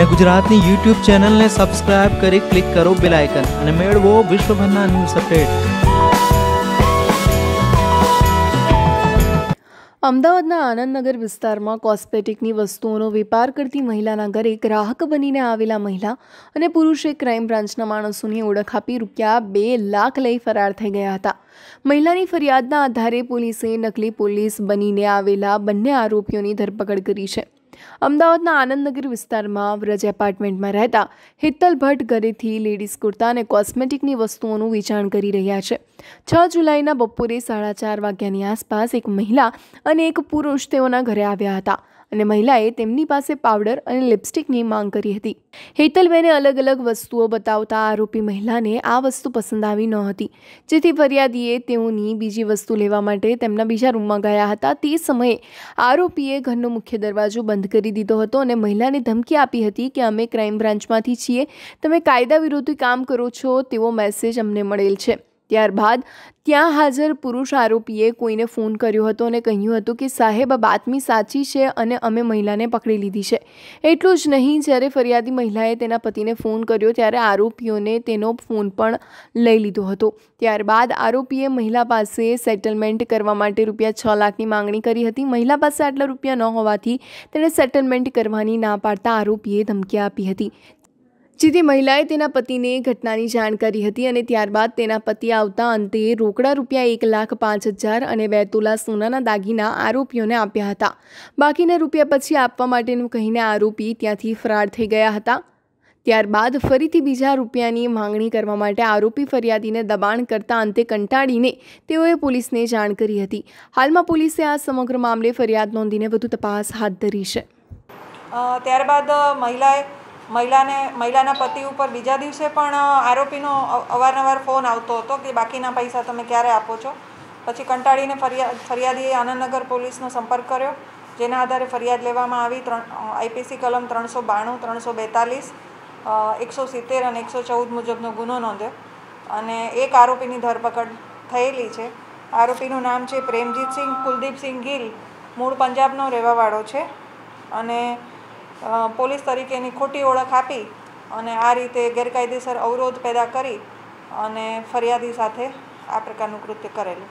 અને ગુજરાતની યુટ્યુબ ચેનલને સબસ્ક્રાઇબ કરી ક્લિક કરો બેલ આઇકન અને મેળવો વિશ્વભરના ન્યૂઝ અપડેટ અમદાવાદના આનંદનગર વિસ્તારમાં કોસ્મેટિકની વસ્તુઓનો વેપાર કરતી મહિલાના ઘરે ગ્રાહક બનીને આવેલા મહિલા અને પુરુષે ક્રાઇમ બ્રાન્ચના માણસોની ઓળખ આપી રૂપિયા બે લાખ લઈ ફરાર થઈ ગયા હતા મહિલાની ફરિયાદના આધારે પોલીસે નકલી પોલીસ બનીને આવેલા બંને આરોપીઓની ધરપકડ કરી છે અમદાવાદના આનંદનગર વિસ્તારમાં વ્રજ એપાર્ટમેન્ટમાં રહેતા હિત્તલ ભટ્ટ ઘરેથી લેડીઝ કુર્તા અને કોસ્મેટિકની વસ્તુઓનું વેચાણ કરી રહ્યા છે છ જુલાઈના બપોરે સાડા ચાર વાગ્યાની આસપાસ એક મહિલા અને એક પુરુષ તેઓના ઘરે આવ્યા હતા અને મહિલાએ તેમની પાસે પાવડર અને લિપસ્ટિકની માંગ કરી હતી હેતલબેને અલગ અલગ વસ્તુઓ બતાવતા આરોપી મહિલાને આ વસ્તુ પસંદ આવી ન હતી જેથી ફરિયાદીએ તેઓની બીજી વસ્તુ લેવા માટે તેમના બીજા રૂમમાં ગયા હતા તે સમયે આરોપીએ ઘરનો મુખ્ય દરવાજો બંધ કરી દીધો હતો અને મહિલાને ધમકી આપી હતી કે અમે ક્રાઇમ બ્રાન્ચમાંથી છીએ તમે કાયદા વિરોધી કામ કરો છો તેવો મેસેજ અમને મળેલ છે ત્યારબાદ ત્યાં હાજર પુરુષ આરોપીએ કોઈને ફોન કર્યો હતો અને કહ્યું હતું કે સાહેબ બાતમી સાચી છે અને અમે મહિલાને પકડી લીધી છે એટલું જ નહીં જ્યારે ફરિયાદી મહિલાએ તેના પતિને ફોન કર્યો ત્યારે આરોપીઓને તેનો ફોન પણ લઈ લીધો હતો ત્યારબાદ આરોપીએ મહિલા પાસે સેટલમેન્ટ કરવા માટે રૂપિયા છ લાખની માંગણી કરી હતી મહિલા પાસે આટલા રૂપિયા ન હોવાથી તેણે સેટલમેન્ટ કરવાની ના પાડતા આરોપીએ ધમકી આપી હતી જેથી મહિલાએ તેના પતિને ઘટનાની જાણ કરી હતી અને ત્યારબાદ તેના પતિ આવતા અંતે રોકડા રૂપિયા એક લાખ પાંચ હજાર અને બે તોલા સોનાના દાગીના આરોપીઓને આપ્યા હતા બાકીના રૂપિયા પછી આપવા માટેનું કહીને આરોપી ત્યાંથી ફરાર થઈ ગયા હતા ત્યારબાદ ફરીથી બીજા રૂપિયાની માંગણી કરવા માટે આરોપી ફરિયાદીને દબાણ કરતા અંતે કંટાળીને તેઓએ પોલીસને જાણ કરી હતી હાલમાં પોલીસે આ સમગ્ર મામલે ફરિયાદ નોંધીને વધુ તપાસ હાથ ધરી છે ત્યારબાદ મહિલાએ મહિલાને મહિલાના પતિ ઉપર બીજા દિવસે પણ આરોપીનો અવારનવાર ફોન આવતો હતો કે બાકીના પૈસા તમે ક્યારે આપો છો પછી કંટાળીને ફરિયાદ ફરિયાદીએ આનંદનગર પોલીસનો સંપર્ક કર્યો જેના આધારે ફરિયાદ લેવામાં આવી ત્રણ આઈપીસી કલમ ત્રણસો બાણું ત્રણસો બેતાલીસ એકસો સિત્તેર અને એકસો ચૌદ મુજબનો ગુનો નોંધ્યો અને એક આરોપીની ધરપકડ થયેલી છે આરોપીનું નામ છે પ્રેમજીતસિંહ કુલદીપસિંહ ગિલ મૂળ પંજાબનો રહેવાવાળો છે અને પોલીસ તરીકેની ખોટી ઓળખ આપી અને આ રીતે ગેરકાયદેસર અવરોધ પેદા કરી અને ફરિયાદી સાથે આ પ્રકારનું કૃત્ય કરેલું